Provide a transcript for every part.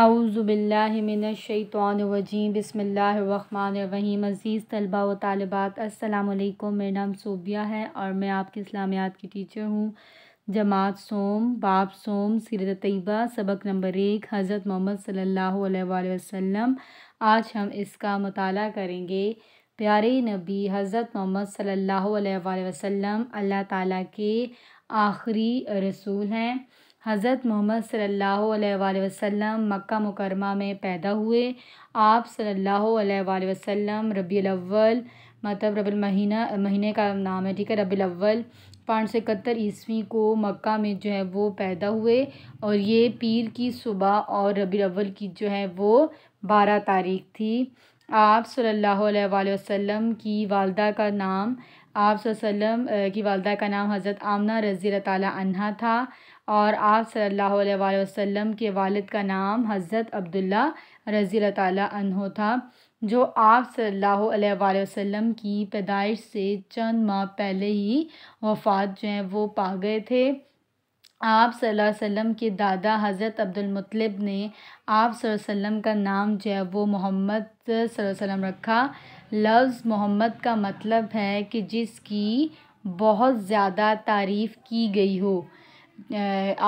आउज़बिल्लिमिनशैतवानवजीम बसमीम अज़ीज़ तलबा व तालबात असलकुम मेरा नाम सोबिया है और मैं आपकी इस्लामियात की टीचर हूँ जमात सोम बाप सोम सीरत तयबा सबक नंबर एक हज़रत मोहम्मद सल्लल्लाहु अलैहि वसल्लम आज हम इसका मताल करेंगे प्यारे नबी हज़रत मोहम्मद सल्लल्लाहु अलैहि वसल्लम अल्लाह ताला के आखिरी रसूल हैं हज़रत मोहम्मद सल्लल्लाहु अलैहि वसल्लम मक्का मुकरमा में पैदा हुए आप सल्लल्लाहु अलैहि वसल्लम रबी अव्वल मतलब रबी महीना महीने का नाम है ठीक है रबी अव्वल पाँच सौ इकहत्तर ईस्वी को मक्का में जो है वो पैदा हुए और ये पीर की सुबह और रबी अव्वल की जो है वो बारह तारीख थी आप सल्लल्लाहु अलैहि वसल्लम की वालदा का नाम आप वसम की वालदा का नाम हज़रत आमना रज़ी तहा था और आप सल्ला वसम के वालद का नाम हज़रत अब्दुल्ला रज़ी तहो था जो आप सल्ला वसम की पैदाइश से चंद माह पहले ही वफ़ात जो हैं वो पा गए थे आप वसल्लम के दादा हज़रत अब्दुलमतलब ने आप वसल्लम का नाम जो है वो मोहम्मद वसल्लम रखा लफ्ज़ मोहम्मद का मतलब है कि जिसकी बहुत ज़्यादा तारीफ़ की गई हो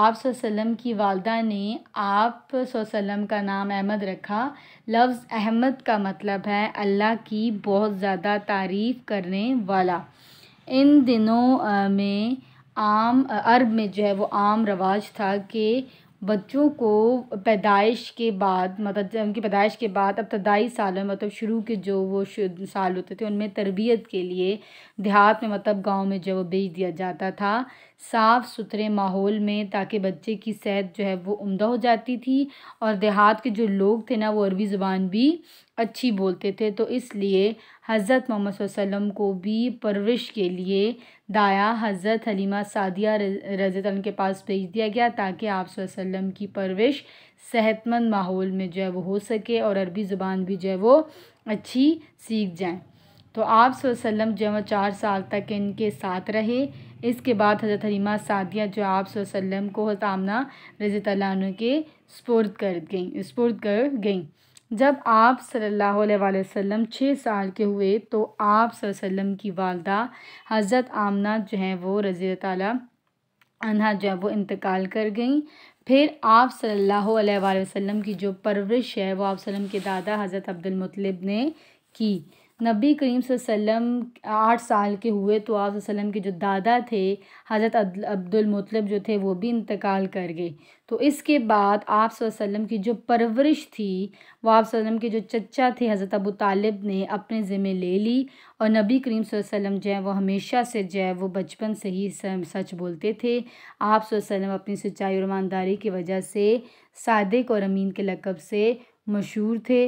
आप वसल्लम की वालदा ने आप वसल्लम का नाम अहमद रखा लफ्ज़ अहमद का मतलब है अल्लाह की बहुत ज़्यादा तारीफ़ करने वाला इन दिनों में आम अरब में जो है वो आम रवाज था कि बच्चों को पैदाइश के बाद मतलब उनकी पैदाइश के बाद अब्तदाई साल में मतलब शुरू के जो वो साल होते थे उनमें तरबियत के लिए देहात में मतलब गांव में जो वो भेज दिया जाता था साफ़ सुथरे माहौल में ताकि बच्चे की सेहत जो है वो उम्दा हो जाती थी और देहात के जो लोग थे ना वो अरबी ज़ुबान भी अच्छी बोलते थे तो इसलिए हज़रत मोहम्मद वसल्लम को भी परवरिश के लिए दाया हज़रत हलीमा सादिया रजत के पास भेज दिया गया ताकि आप वसल्लम की परवरिश सेहतमंद माहौल में जो है वो हो सके और अरबी ज़ुबान भी जो है वो अच्छी सीख जाएँ तो आप वसल्लम जो है वो चार साल तक इनके साथ रहे इसके बाद हज़रत हलीमा सादिया जो आप वसल्लम को हतामना रज़ी तन के स्पुरद कर गई स्पुर्द कर गई जब आप सल्लल्लाहु अलैहि वसल्लम छः साल के हुए तो आप वसल्लम की वालदा हज़रत आमना जो हैं वो रज़ी ताली जो है वो इंतकाल कर गईं फिर आप सल्लल्लाहु अलैहि वसल्लम की जो परवरिश है वो आप वसल्लम के दादा हज़रत अब्दुलमतलब ने की नबी करीम वसल्लम आठ साल के हुए तो आप के जो दादा थे हज़रत अब्दुल मुतलब जो थे वो भी इंतकाल कर गए तो इसके बाद आप की जो परवरिश थी वो आप के जो चचा थे हज़रत अबू तालिब ने अपने ज़िम्मे ले ली और नबी करीम वसल्लम जो है वो हमेशा से जो है वो बचपन से ही सच बोलते थे आप अपनी सच्चाई और ईमानदारी की वजह से सादक और अमीन के लकब से मशहूर थे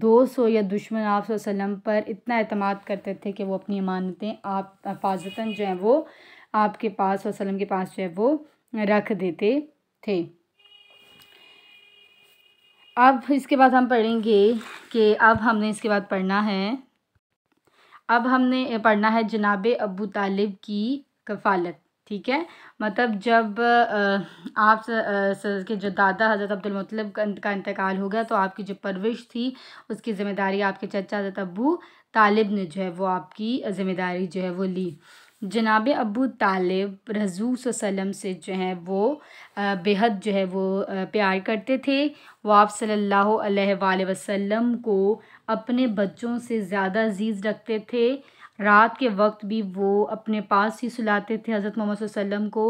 दोस्त हो या दुश्मन आप पर इतना अतमाद करते थे कि वो अपनी अमानतें आप हफाजता जो हैं वो आपके पास वसलम के पास जो है वो रख देते थे अब इसके बाद हम पढ़ेंगे कि अब हमने इसके बाद पढ़ना है अब हमने पढ़ना है जनाब अबू तालिब की कफ़ालत ठीक है मतलब जब आप के जो दादा हज़रत मतलब का इंतकाल हो गया तो आपकी जो परवरिश थी उसकी ज़िम्मेदारी आपके चचा हज़रत अबू तालिब ने जो है वो आपकी ज़िम्मेदारी जो है वो ली जनाब अबू तालिब रजू सलम से जो है वो बेहद जो है वो प्यार करते थे वो आप सल्लल्लाहु अलैहि वसल्लम को अपने बच्चों से ज़्यादा अजीज़ रखते थे रात के वक्त भी वो अपने पास ही सुलाते थे हज़रत मोहम्मद वसल्लम को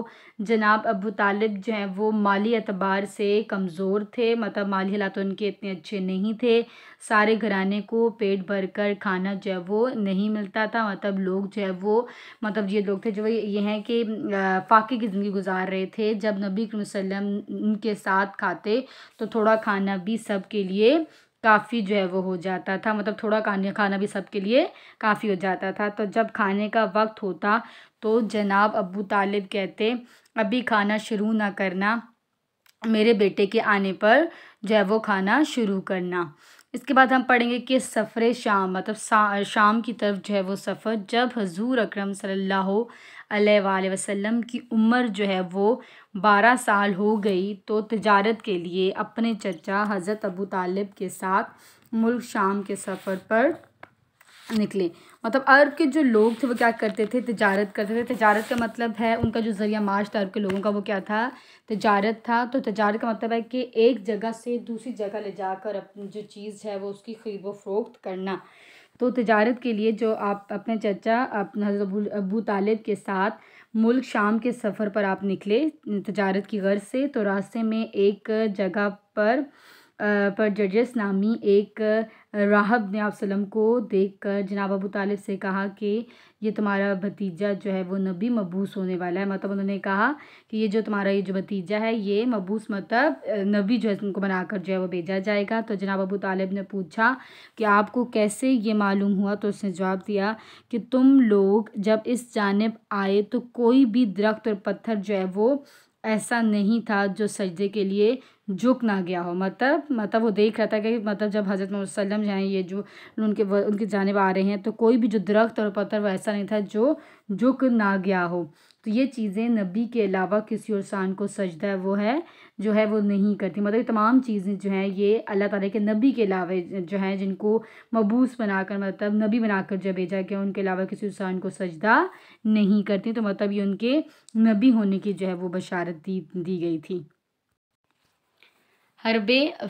जनाब अबू तालिब जो हैं वो माली अतबार से कमज़ोर थे मतलब माली हालात उनके इतने अच्छे नहीं थे सारे घराने को पेट भर कर खाना जो है वो नहीं मिलता था मतलब लोग जो है वो मतलब ये लोग थे जो ये हैं कि फाके की ज़िंदगी गुजार रहे थे जब नबी वसल्लम उनके साथ खाते तो थोड़ा खाना भी सब के लिए काफ़ी जो है वो हो जाता था मतलब थोड़ा खाने खाना भी सबके लिए काफ़ी हो जाता था तो जब खाने का वक्त होता तो जनाब अबू तालिब कहते अभी खाना शुरू ना करना मेरे बेटे के आने पर जो है वो खाना शुरू करना इसके बाद हम पढ़ेंगे कि सफ़र शाम मतलब शाम की तरफ जो है वो सफ़र जब हजूर अक्रम सल्ला वसम वसल्लम की उम्र जो है वो बारह साल हो गई तो तजारत के लिए अपने चचा हज़रत अबू तालिब के साथ मुल्क शाम के सफ़र पर निकले मतलब अरब के जो लोग थे वो क्या करते थे तजारत करते थे तजारत का मतलब है उनका जो ज़रिया माश था अरब के लोगों का वो क्या था तजारत था तो तजारत का मतलब है कि एक जगह से दूसरी जगह ले जाकर अपनी जो चीज़ है वो उसकी खरीद व फरोख्त करना तो तजारत के लिए जो आप अपने चचा अपने अबू तालिब के साथ मुल्क शाम के सफ़र पर आप निकले तजारत की गर्ज से तो रास्ते में एक जगह पर पर जजेस नामी एक राहब ने आप को देख कर जनाब अबू तालिब से कहा कि ये तुम्हारा भतीजा जो है वो नबी मबूस होने वाला है मतलब उन्होंने कहा कि ये जो तुम्हारा ये जो भतीजा है ये मबूस मतलब नबी जो है उनको बनाकर जो है वो भेजा जाएगा तो जनाब अबू तालिब ने पूछा कि आपको कैसे ये मालूम हुआ तो उसने जवाब दिया कि तुम लोग जब इस जानब आए तो कोई भी दरख्त और पत्थर जो है वो ऐसा नहीं था जो सजदे के लिए झुक ना गया हो मतलब मतलब वो देख रहा था कि मतलब जब हज़रत मोहम्मद जाएँ ये जो उनके उनकी जानब आ रहे हैं तो कोई भी जो दरख्त और पत्थर ऐसा नहीं था जो झुक ना गया हो तो ये चीज़ें नबी के अलावा किसी और शान को सजदा वो है जो है वो नहीं करती मतलब तमाम चीज़ें जो हैं ये अल्लाह ताला के नबी के अलावा जो हैं जिनको मबूस बनाकर मतलब नबी बनाकर जब भेजा गया उनके अलावा किसी और शान को सजदा नहीं करती तो मतलब ये उनके नबी होने की जो है वो बशारत दी दी गई थी हरब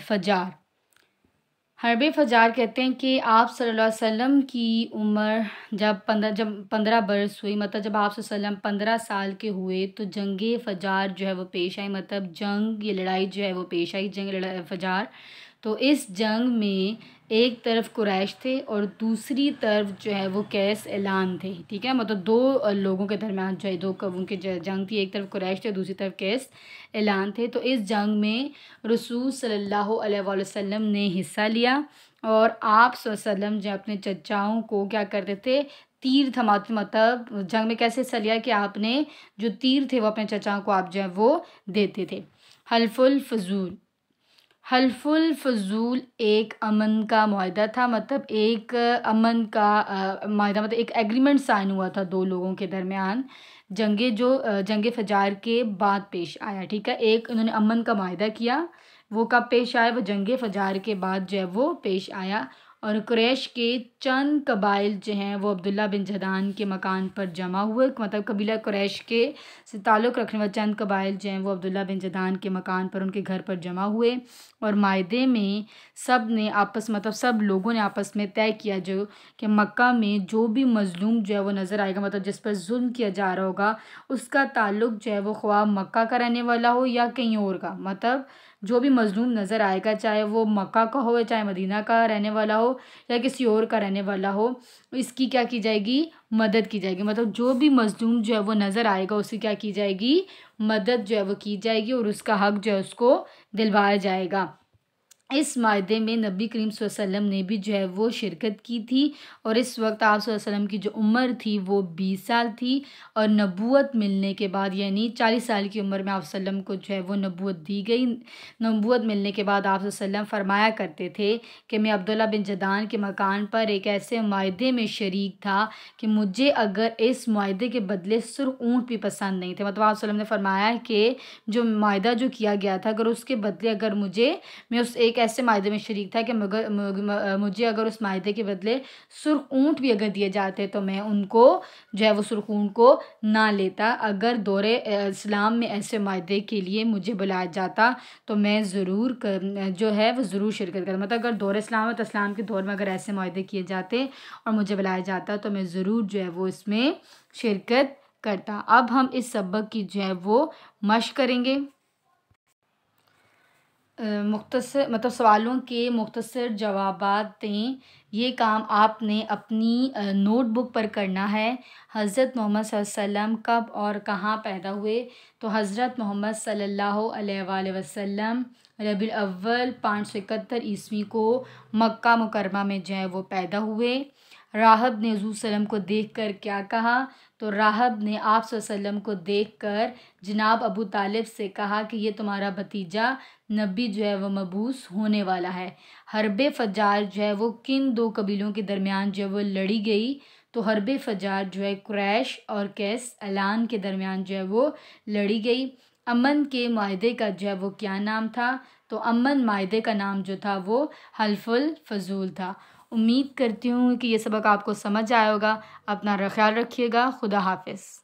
फजार हरब फजार कहते हैं कि आप सल्लल्लाहु अलैहि वसल्लम की उम्र जब पंद्रह जब पंद्रह बरस हुई मतलब जब आप वसल्लम पंद्रह साल के हुए तो जंग फजार जो है वो पेश आई मतलब जंग ये लड़ाई जो है वो पेश आई जंग फजार तो इस जंग में एक तरफ कुरैश थे और दूसरी तरफ जो है वो कैस एलान थे ठीक है मतलब दो लोगों के दरमियान जो है दो कबों की जंग थी एक तरफ कुरैश थे दूसरी तरफ कैस एलान थे तो इस जंग में रसूल सल्लल्लाहु अलैहि वसल्लम ने हिस्सा लिया और आप सल्लम जो अपने चचाओं को क्या करते थे तीर थमा मतलब जंग में कैसे हिस्सा लिया कि आपने जो तीर थे वो अपने चचाओं को आप जो है वो देते थे हल्फुलफजूल फजूल हल्फुल फजूल एक अमन का माहा था मतलब एक अमन का माहा मतलब एक एग्रीमेंट साइन हुआ था दो लोगों के दरमियान जंगे जो जंग फजार के बाद पेश आया ठीक है एक उन्होंने अमन का माहा किया वो कब पेश आया वो जंग फजार के बाद जो है वो पेश आया और क्रैश के चंद कबाइल जो हैं वो अब्दुल्ला बिन जदान के मकान पर जमा हुए मतलब कबीला क्रैश के से ताल्लुक़ रखने वाले चंद कबाइल जो हैं वो अब्दुल्ला बिन जदान के मकान पर उनके घर पर जमा हुए और मायदे में सब ने आपस मतलब सब लोगों ने आपस में तय किया जो कि मक्का में जो भी मज़लूम जो है वो नज़र आएगा मतलब जिस पर जुल्म किया जा रहा होगा उसका ताल्लुक़ जो है वो ख्वाब मक्का का रहने वाला हो या कहीं और का मतलब जो भी मज़लूम नज़र आएगा चाहे वो मक्का का हो या चाहे मदीना का रहने वाला हो या किसी और का रहने वाला हो इसकी क्या की जाएगी मदद की जाएगी मतलब जो भी मज़लूम जो है वो नज़र आएगा उसकी क्या की जाएगी मदद जो है वो की जाएगी और उसका हक जो है उसको दिलवाया जाएगा इस माहे में नबी करीम वसल्लम ने भी जो है वो शिरकत की थी और इस वक्त आप वसल्लम की जो उम्र थी वो बीस साल थी और नबूत मिलने के बाद यानी चालीस साल की उम्र में आप वसल्लम को जो है वो नबूत दी गई नबूत मिलने के बाद आप वसल्लम फरमाया करते थे कि मैं अब्दुल्ला बिन जदान के मकान पर एक ऐसे माहे में शरीक था कि मुझे अगर इस माहे के बदले सुर ऊँट भी पसंद नहीं थे मतलब आप ने फरमाया कि जो माहा जो किया गया था अगर उसके बदले अगर मुझे मैं उस एक ऐसे माहे में शरीक था कि मगर मुझे अगर उस माहे के बदले सुर्ख ऊँट भी अगर दिए जाते तो मैं उनको जो है वो सुर्ख ऊँट को ना लेता अगर दौरे इस्लाम में ऐसे माहे के लिए मुझे बुलाया जाता तो मैं ज़रूर कर जो है वो ज़रूर शिरकत करता मतलब अगर दौरे इस्लाम तो इस्लाम के दौर में अगर ऐसे माहे किए जाते और मुझे बुलाया जाता तो मैं ज़रूर जो है वो इसमें शिरकत करता अब हम इस सबक की जो है वो मश करेंगे मुख्तर मतलब सवालों के मुख्तर जवाब दें ये काम आपने अपनी नोटबुक पर करना है हज़रत मोहम्मद वसल्लम कब और कहाँ पैदा हुए तो हज़रत मोहम्मद सल्ला वसम वसल्लम रबी अव्वल पाँच सौ इकहत्तर ईस्वी को मक्का मुकरमा में जो है वो पैदा हुए राहब ने हजू को देख कर क्या कहा तो राहब ने आप सल्लम को देख कर जनाब अबू तालिब से कहा कि ये तुम्हारा भतीजा नबी जो है वह मबूस होने वाला है हरब फजार जो है वो किन दो कबीलों के दरमियान जो है वो लड़ी गई तो हरब फजार जो है क्रैश और कैस अलान के दरमियान जो है वो लड़ी गई अमन के माहे का जो है वो क्या नाम था तो अमन माहे का नाम जो था वो हल्फुल फजूल था उम्मीद करती हूँ कि ये सबक आपको समझ आया होगा अपना ख्याल रखिएगा खुदा हाफिज़